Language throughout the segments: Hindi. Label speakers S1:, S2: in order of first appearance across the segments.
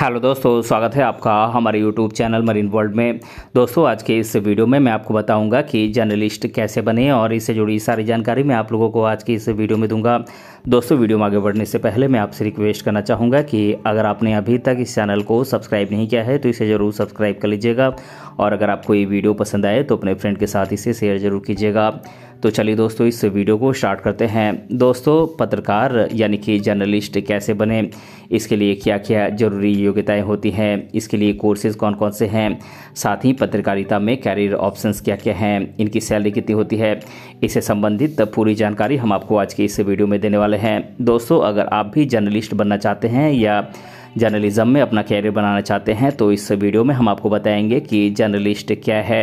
S1: हेलो दोस्तों स्वागत है आपका हमारे यूट्यूब चैनल मरीन वर्ल्ड में दोस्तों आज के इस वीडियो में मैं आपको बताऊंगा कि जर्नलिस्ट कैसे बने और इससे जुड़ी सारी जानकारी मैं आप लोगों को आज के इस वीडियो में दूंगा दोस्तों वीडियो में आगे बढ़ने से पहले मैं आपसे रिक्वेस्ट करना चाहूँगा कि अगर आपने अभी तक इस चैनल को सब्सक्राइब नहीं किया है तो इसे ज़रूर सब्सक्राइब कर लीजिएगा और अगर आपको ये वीडियो पसंद आए तो अपने फ्रेंड के साथ इसे शेयर ज़रूर कीजिएगा तो चलिए दोस्तों इस वीडियो को स्टार्ट करते हैं दोस्तों पत्रकार यानी कि जर्नलिस्ट कैसे बने इसके लिए क्या क्या जरूरी योग्यताएं होती हैं इसके लिए कोर्सेज़ कौन कौन से हैं साथ ही पत्रकारिता में कैरियर ऑप्शंस क्या क्या हैं इनकी सैलरी कितनी होती है इससे संबंधित पूरी जानकारी हम आपको आज के इस वीडियो में देने वाले हैं दोस्तों अगर आप भी जर्नलिस्ट बनना चाहते हैं या जर्नलिज्म में अपना कैरियर बनाना चाहते हैं तो इस वीडियो में हम आपको बताएंगे कि जर्नलिस्ट क्या है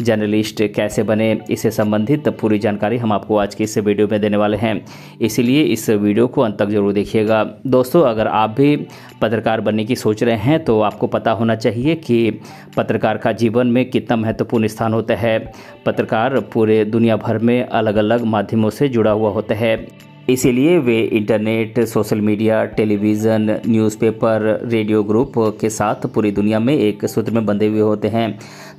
S1: जर्नलिस्ट कैसे बने इससे संबंधित पूरी जानकारी हम आपको आज के इस वीडियो में देने वाले हैं इसीलिए इस वीडियो को अंत तक जरूर देखिएगा दोस्तों अगर आप भी पत्रकार बनने की सोच रहे हैं तो आपको पता होना चाहिए कि पत्रकार का जीवन में कितना महत्वपूर्ण स्थान होता है पत्रकार पूरे दुनिया भर में अलग अलग माध्यमों से जुड़ा हुआ होता है इसीलिए वे internet social media television newspaper radio group के साथ पूरी दुनिया में एक सूत्र में बंधे हुए होते हैं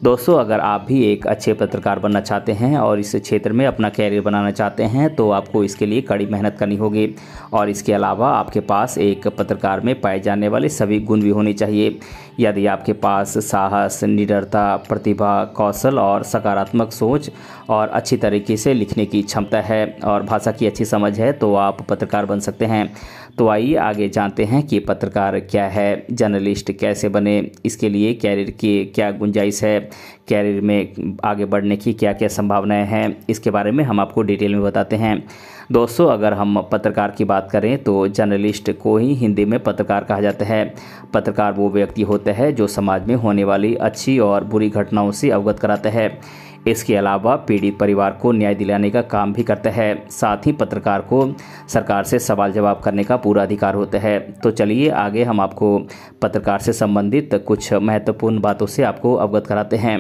S1: दोस्तों अगर आप भी एक अच्छे पत्रकार बनना चाहते हैं और इस क्षेत्र में अपना कैरियर बनाना चाहते हैं तो आपको इसके लिए कड़ी मेहनत करनी होगी और इसके अलावा आपके पास एक पत्रकार में पाए जाने वाले सभी गुण भी होने चाहिए यदि आपके पास साहस निडरता प्रतिभा कौशल और सकारात्मक सोच और अच्छी तरीके से लिखने की क्षमता है और भाषा की अच्छी समझ है तो आप पत्रकार बन सकते हैं तो आइए आगे जानते हैं कि पत्रकार क्या है जर्नलिस्ट कैसे बने इसके लिए कैरियर की क्या गुंजाइश है कैरियर में आगे बढ़ने की क्या क्या संभावनाएं हैं इसके बारे में हम आपको डिटेल में बताते हैं दोस्तों अगर हम पत्रकार की बात करें तो जर्नलिस्ट को ही हिंदी में पत्रकार कहा जाता है पत्रकार वो व्यक्ति होता है जो समाज में होने वाली अच्छी और बुरी घटनाओं से अवगत कराता है इसके अलावा पीड़ित परिवार को न्याय दिलाने का काम भी करता है साथ ही पत्रकार को सरकार से सवाल जवाब करने का पूरा अधिकार होता है तो चलिए आगे हम आपको पत्रकार से संबंधित कुछ महत्वपूर्ण बातों से आपको अवगत कराते हैं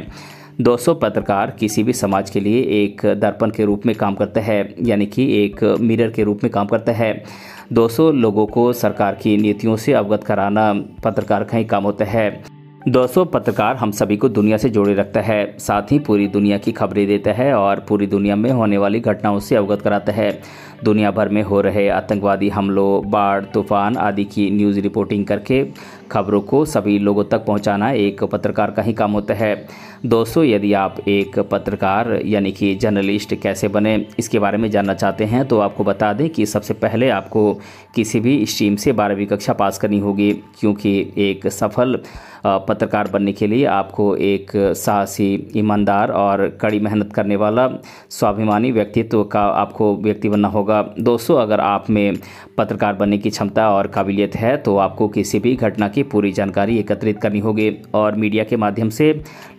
S1: 200 पत्रकार किसी भी समाज के लिए एक दर्पण के रूप में काम करते हैं यानी कि एक मिरर के रूप में काम करते हैं 200 लोगों को सरकार की नीतियों से अवगत कराना पत्रकार का ही काम होता है 200 पत्रकार हम सभी को दुनिया से जोड़े रखता है साथ ही पूरी दुनिया की खबरें देता है और पूरी दुनिया में होने वाली घटनाओं से अवगत कराता है दुनिया भर में हो रहे आतंकवादी हमलों बाढ़ तूफान आदि की न्यूज़ रिपोर्टिंग करके खबरों को सभी लोगों तक पहुंचाना एक पत्रकार का ही काम होता है दोस्तों यदि आप एक पत्रकार यानी कि जर्नलिस्ट कैसे बने इसके बारे में जानना चाहते हैं तो आपको बता दें कि सबसे पहले आपको किसी भी स्ट्रीम से बारहवीं कक्षा पास करनी होगी क्योंकि एक सफल पत्रकार बनने के लिए आपको एक साहसी ईमानदार और कड़ी मेहनत करने वाला स्वाभिमानी व्यक्तित्व का आपको व्यक्ति बनना होगा दोस्तों अगर आप में पत्रकार बनने की क्षमता और काबिलियत है तो आपको किसी भी घटना की की पूरी जानकारी एकत्रित करनी होगी और मीडिया के माध्यम से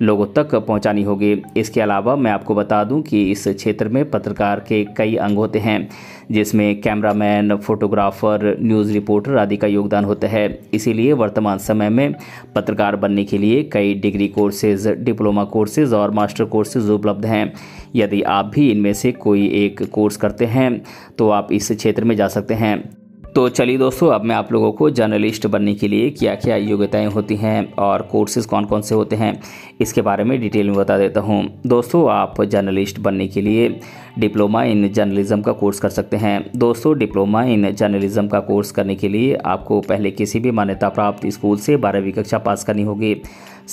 S1: लोगों तक पहुंचानी होगी इसके अलावा मैं आपको बता दूं कि इस क्षेत्र में पत्रकार के कई अंग होते हैं जिसमें कैमरामैन फोटोग्राफर न्यूज़ रिपोर्टर आदि का योगदान होता है इसीलिए वर्तमान समय में पत्रकार बनने के लिए कई डिग्री कोर्सेज़ डिप्लोमा कोर्सेज़ और मास्टर कोर्सेज़ उपलब्ध हैं यदि आप भी इनमें से कोई एक कोर्स करते हैं तो आप इस क्षेत्र में जा सकते हैं तो चलिए दोस्तों अब मैं आप लोगों को जर्नलिस्ट बनने के लिए क्या क्या योग्यताएं होती हैं और कोर्सेज़ कौन कौन से होते हैं इसके बारे में डिटेल में बता देता हूं दोस्तों आप जर्नलिस्ट बनने के लिए डिप्लोमा इन जर्नलिज़्म का कोर्स कर सकते हैं दोस्तों डिप्लोमा इन जर्नलिज़म का कोर्स करने के लिए आपको पहले किसी भी मान्यता प्राप्त स्कूल से बारहवीं कक्षा पास करनी होगी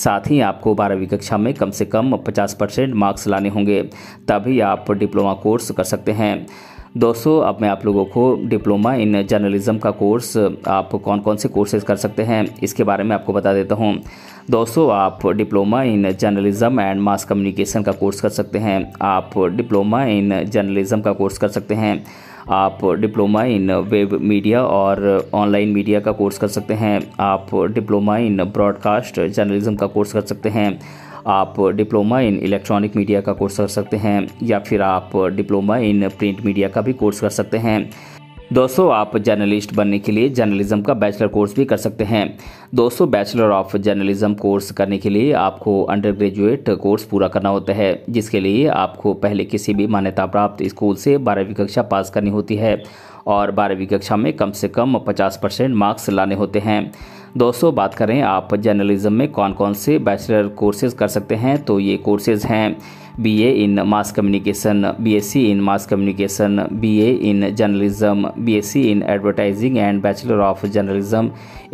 S1: साथ ही आपको बारहवीं कक्षा में कम से कम पचास परसेंट मार्क्स लाने होंगे तभी आप डिप्लोमा कोर्स कर सकते हैं दोस्तों अब मैं आप लोगों को डिप्लोमा इन जर्नलिज़म का कोर्स आप कौन कौन से कोर्सेज कर सकते हैं इसके बारे में आपको बता देता हूँ दोस्तों आप diploma in journalism and mass communication का कोर्स कर सकते हैं आप डिप्लोमा इन जर्नलिज़म का कोर्स कर सकते हैं आप डिप्लोमा इन वेब मीडिया और ऑनलाइन मीडिया का कोर्स कर सकते हैं आप डिप्लोमा इन ब्रॉडकास्ट जर्नलिज़म का कोर्स कर सकते हैं आप डिप्लोमा इन इलेक्ट्रॉनिक मीडिया का कोर्स कर सकते हैं या फिर आप डिप्लोमा इन प्रिंट मीडिया का भी कोर्स कर सकते हैं दोस्तों आप जर्नलिस्ट बनने के लिए जर्नलिज्म का बैचलर कोर्स भी कर सकते हैं दोस्तों बैचलर ऑफ जर्नलिज्म कोर्स करने के लिए आपको अंडर ग्रेजुएट कोर्स पूरा करना होता है जिसके लिए आपको पहले किसी भी मान्यता प्राप्त स्कूल से बारहवीं कक्षा पास करनी होती है और बारहवीं कक्षा में कम से कम पचास परसेंट मार्क्स लाने होते हैं दोस्तों बात करें आप जर्नलिज्म में कौन कौन से बैचलर कोर्सेज कर सकते हैं तो ये कोर्सेज हैं B A in mass communication B S C in mass communication B A in journalism B S C in advertising and bachelor of journalism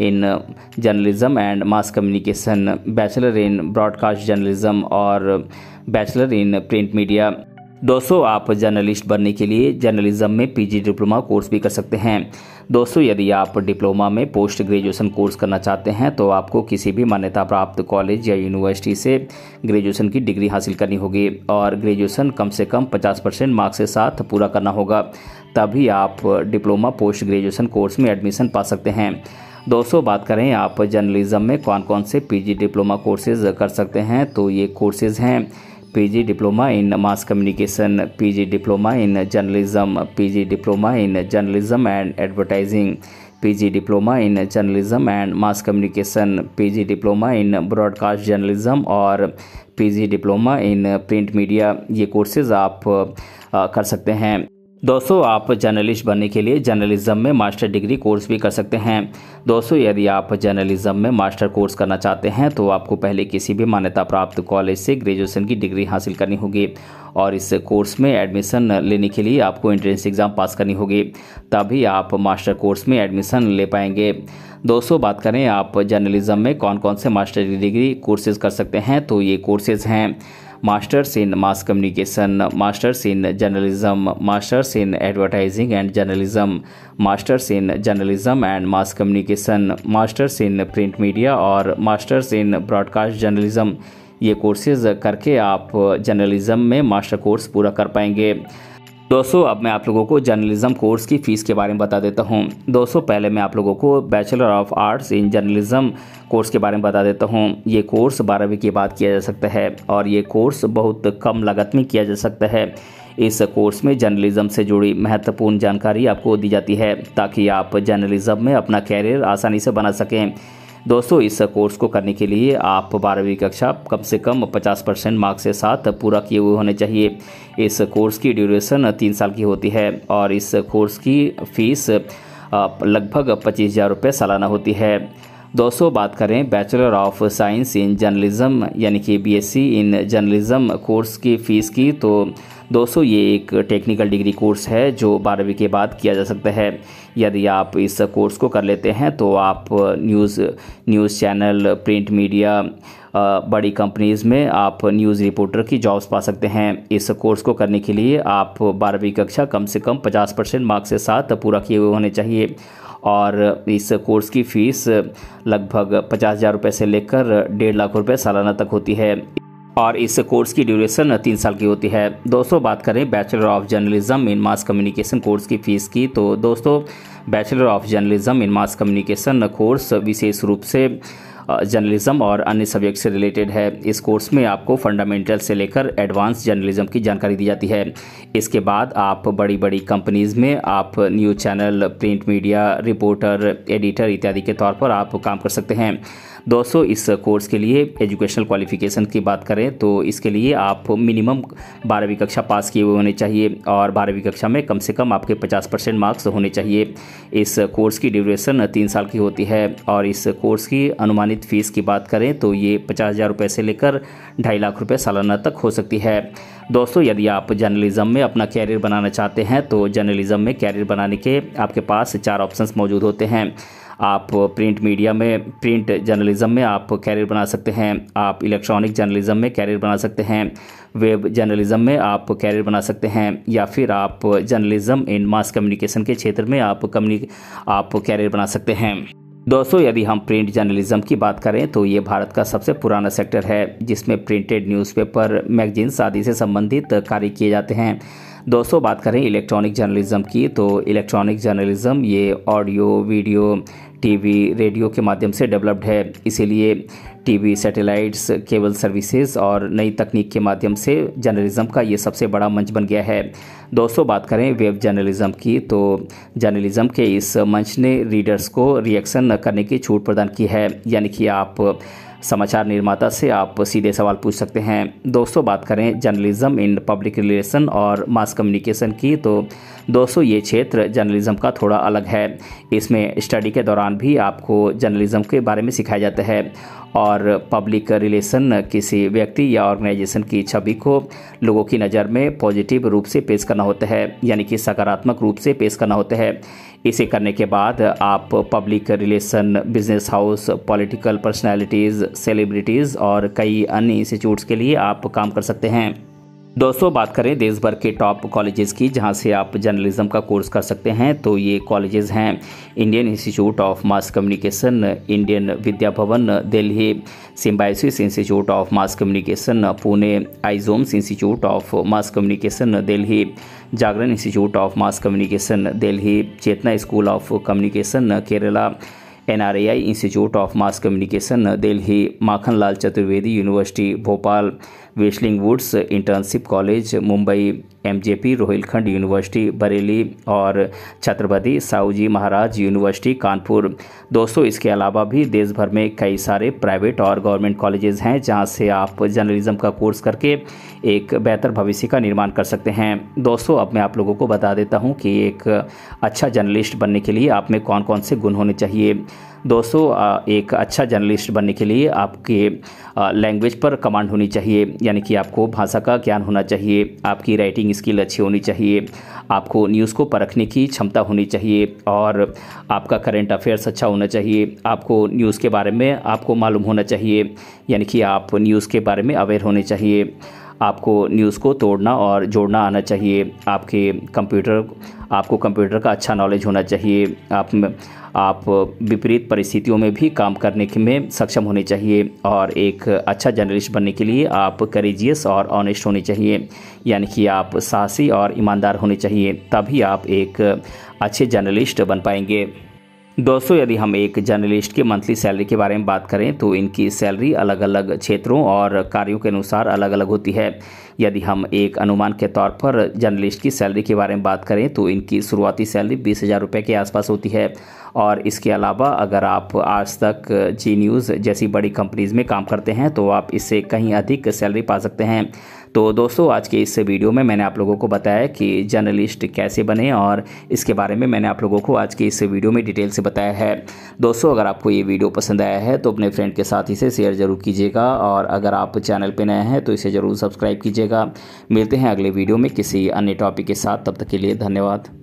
S1: in journalism and mass communication bachelor in broadcast journalism और बैचलर इन प्रिंट मीडिया दोस्तों आप जर्नलिस्ट बनने के लिए जर्नलिज्म में पीजी डिप्लोमा कोर्स भी कर सकते हैं दोस्तों यदि आप डिप्लोमा में पोस्ट ग्रेजुएशन कोर्स करना चाहते हैं तो आपको किसी भी मान्यता प्राप्त कॉलेज या यूनिवर्सिटी से ग्रेजुएशन की डिग्री हासिल करनी होगी और ग्रेजुएशन कम से कम 50 परसेंट मार्क्स के साथ पूरा करना होगा तभी आप डिप्लोमा पोस्ट ग्रेजुएशन कोर्स में एडमिशन पा सकते हैं दोस्तों बात करें आप जर्नलिज्म में कौन कौन से पीजी डिप्लोमा कोर्सेज़ कर सकते हैं तो ये कोर्सेज़ हैं PG diploma in mass communication PG diploma in journalism PG diploma in journalism and advertising PG diploma in journalism and mass communication PG diploma in broadcast journalism और PG diploma in print media ये कोर्सेज़ आप uh, कर सकते हैं दोस्तों आप जर्नलिस्ट बनने के लिए जर्नलिज्म में मास्टर डिग्री कोर्स भी कर सकते हैं दोस्तों यदि आप जर्नलिज्म में मास्टर कोर्स करना चाहते हैं तो आपको पहले किसी भी मान्यता प्राप्त कॉलेज से ग्रेजुएशन की डिग्री हासिल करनी होगी और इस कोर्स में एडमिशन लेने के लिए आपको एंट्रेंस एग्ज़ाम पास करनी होगी तभी आप मास्टर कोर्स में एडमिशन ले पाएंगे दोस्तों बात करें आप जर्नलिज्म में कौन कौन से मास्टर डिग्री कोर्सेज़ कर सकते हैं तो ये कोर्सेज़ हैं masters in mass communication masters in journalism masters in advertising and journalism masters in journalism and mass communication masters in print media और मास्टर्स इन ब्रॉडकास्ट जर्नलिज्म ये कोर्सेज करके आप जर्नलिज्म में मास्टर कोर्स पूरा कर पाएंगे दोस्तों अब मैं आप लोगों को जर्नलिज्म कोर्स की फ़ीस के बारे में बता देता हूँ दोस्तों पहले मैं आप लोगों को bachelor of arts in journalism course के बारे में बता देता हूँ ये कोर्स बारहवीं के बाद किया जा सकता है और ये कोर्स बहुत कम लागत में किया जा सकता है इस कोर्स में जर्नलिज्म से जुड़ी महत्वपूर्ण जानकारी आपको दी जाती है ताकि आप जर्नलिज्म में अपना कैरियर आसानी से बना सकें दोस्तों इस कोर्स को करने के लिए आप बारहवीं कक्षा कम से कम 50 परसेंट मार्क्स के साथ पूरा किए हुए होने चाहिए इस कोर्स की ड्यूरेशन तीन साल की होती है और इस कोर्स की फ़ीस लगभग पच्चीस हज़ार रुपये सालाना होती है दोस्तों बात करें bachelor of science in journalism यानी कि बीएससी इन जर्नलिज़म कोर्स की फ़ीस की तो दोस्तों ये एक टेक्निकल डिग्री कोर्स है जो बारहवीं के बाद किया जा सकता है यदि आप इस कोर्स को कर लेते हैं तो आप news news channel print media बड़ी कंपनीज़ में आप न्यूज़ रिपोर्टर की जॉब्स पा सकते हैं इस कोर्स को करने के लिए आप बारहवीं कक्षा कम से कम पचास परसेंट मार्क्स के साथ पूरा किए हुए होने चाहिए और इस कोर्स की फ़ीस लगभग पचास हज़ार रुपये से लेकर डेढ़ लाख रुपये सालाना तक होती है और इस कोर्स की ड्यूरेशन तीन साल की होती है दोस्तों बात करें bachelor of journalism in mass communication course की फ़ीस की तो दोस्तों bachelor of journalism in mass communication course विशेष रूप से जर्नलिज्म और अन्य सब्जेक्ट से रिलेटेड है इस कोर्स में आपको फंडामेंटल से लेकर एडवांस जर्नलिज्म की जानकारी दी जाती है इसके बाद आप बड़ी बड़ी कंपनीज़ में आप news channel print media reporter editor इत्यादि के तौर पर आप काम कर सकते हैं दोस्तों इस कोर्स के लिए एजुकेशनल क्वालिफिकेशन की बात करें तो इसके लिए आप मिनिमम बारहवीं कक्षा पास किए हुए होने चाहिए और बारहवीं कक्षा में कम से कम आपके पचास परसेंट मार्क्स होने चाहिए इस कोर्स की ड्यूरेशन तीन साल की होती है और इस कोर्स की अनुमानित फ़ीस की बात करें तो ये पचास हज़ार रुपये से लेकर ढाई लाख रुपये सालाना तक हो सकती है दोस्तों यदि आप जर्नलिज़म में अपना कैरियर बनाना चाहते हैं तो जर्नलिज़म में कैरियर बनाने के आपके पास चार ऑप्शंस मौजूद होते हैं आप प्रिंट मीडिया में प्रिंट जर्नलिज्म में आप कैरियर बना सकते हैं आप इलेक्ट्रॉनिक जर्नलिज्म में कैरियर बना सकते हैं वेब जर्नलिज़्म में आप कैरियर बना सकते हैं या फिर आप जर्नलिज़्म इन मास कम्युनिकेशन के क्षेत्र में आप कम्युनिक आप कैरियर बना सकते हैं दोस्तों यदि हम प्रिंट जर्नलिज्म की बात करें तो ये भारत का सबसे पुराना सेक्टर है जिसमें प्रिंटेड न्यूज़पेपर मैगजीन्स आदि से संबंधित कार्य किए जाते हैं दोस्तों बात करें इलेक्ट्रॉनिक जर्नलिज्म की तो इलेक्ट्रॉनिक जर्नलिज्म ये ऑडियो वीडियो टीवी रेडियो के माध्यम से डेवलप्ड है इसीलिए टीवी सैटेलाइट्स केबल सर्विसेज और नई तकनीक के माध्यम से जर्नलिज्म का ये सबसे बड़ा मंच बन गया है दोस्तों बात करें वेब जर्नलिज्म की तो जर्नलिज्म के इस मंच ने रीडर्स को रिएक्शन करने की छूट प्रदान की है यानी कि आप समाचार निर्माता से आप सीधे सवाल पूछ सकते हैं दोस्तों बात करें जर्नलिज्म इन पब्लिक रिलेशन और मास कम्युनिकेशन की तो दोस्तों ये क्षेत्र जर्नलिज्म का थोड़ा अलग है इसमें स्टडी के दौरान भी आपको जर्नलिज्म के बारे में सिखाया जाता है और पब्लिक रिलेशन किसी व्यक्ति या ऑर्गेनाइजेशन की छवि को लोगों की नज़र में पॉजिटिव रूप से पेश करना होता है यानी कि सकारात्मक रूप से पेश करना होता है इसे करने के बाद आप public relation business house political personalities celebrities और कई अन्य इंस्टीट्यूट्स के लिए आप काम कर सकते हैं दोस्तों बात करें देश भर के टॉप कॉलेजेस की जहां से आप जर्नलिज्म का कोर्स कर सकते हैं तो ये कॉलेजेस हैं Indian Institute of Mass Communication Indian Vidya Bhavan Delhi Symbiosis Institute of Mass Communication Pune आइजोम्स Institute of Mass Communication Delhi Jagran Institute of Mass Communication Delhi Chetana School of Communication Kerala N R A I Institute of Mass Communication Delhi Makhan Lal Chaturvedi University Bhopal Whistling Woods International College Mumbai MJP Rohilkhand University Bareilly और छत्रपति साहू जी महाराज यूनिवर्सिटी कानपुर दोस्तों इसके अलावा भी देश भर में कई सारे प्राइवेट और गवर्नमेंट कॉलेजेस हैं जहां से आप जर्नलिज्म का कोर्स करके एक बेहतर भविष्य का निर्माण कर सकते हैं दोस्तों अब मैं आप लोगों को बता देता हूँ कि एक अच्छा जर्नलिस्ट बनने के लिए आप में कौन कौन से गुण होने चाहिए दोस्तों एक अच्छा जर्नलिस्ट बनने के लिए आपके लैंग्वेज पर कमांड होनी चाहिए यानी कि आपको भाषा का ज्ञान होना चाहिए आपकी राइटिंग स्किल अच्छी होनी चाहिए आपको न्यूज़ को परखने की क्षमता होनी चाहिए और आपका करेंट अफेयर्स अच्छा होना चाहिए आपको न्यूज़ के बारे में आपको मालूम होना चाहिए यानी कि आप न्यूज़ के बारे में अवेयर होने चाहिए आपको न्यूज़ को तोड़ना और जोड़ना आना चाहिए आपके कंप्यूटर आपको कंप्यूटर का अच्छा नॉलेज होना चाहिए आप आप विपरीत परिस्थितियों में भी काम करने के में सक्षम होने चाहिए और एक अच्छा जर्नलिस्ट बनने के लिए आप करेजियस और ऑनेस्ट होने चाहिए यानी कि आप साहसी और ईमानदार होने चाहिए तभी आप एक अच्छे जर्नलिस्ट बन पाएंगे दोस्तों यदि हम एक जर्नलिस्ट के मंथली सैलरी के बारे में बात करें तो इनकी सैलरी अलग अलग क्षेत्रों और कार्यों के अनुसार अलग अलग होती है यदि हम एक अनुमान के तौर पर जर्नलिस्ट की सैलरी के बारे में बात करें तो इनकी शुरुआती सैलरी बीस हज़ार रुपये के आसपास होती है और इसके अलावा अगर आप आज तक जी न्यूज़ जैसी बड़ी कंपनीज़ में काम करते हैं तो आप इससे कहीं अधिक सैलरी पा सकते हैं तो दोस्तों आज के इस वीडियो में मैंने आप लोगों को बताया कि जर्नलिस्ट कैसे बने और इसके बारे में मैंने आप लोगों को आज के इस वीडियो में डिटेल से बताया है दोस्तों अगर आपको ये वीडियो पसंद आया है तो अपने फ्रेंड के साथ इसे शेयर ज़रूर कीजिएगा और अगर आप चैनल पर नए हैं तो इसे ज़रूर सब्सक्राइब कीजिएगा मिलते हैं अगले वीडियो में किसी अन्य टॉपिक के साथ तब तक के लिए धन्यवाद